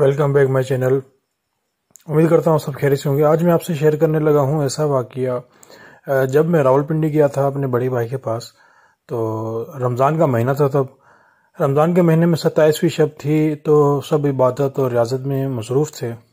welcome back my channel उम्मीद करता हूँ सब खैर से होंगे आज मैं आपसे शेयर करने लगा हूँ ऐसा वाक्य जब मैं रावलपिंडी गया था अपने बड़े भाई के पास तो रमज़ान का महीना था तब रमज़ान के महीने में सत्ताईसवीं शब थी तो सब इबादत और रियाजत में मसरूफ़ थे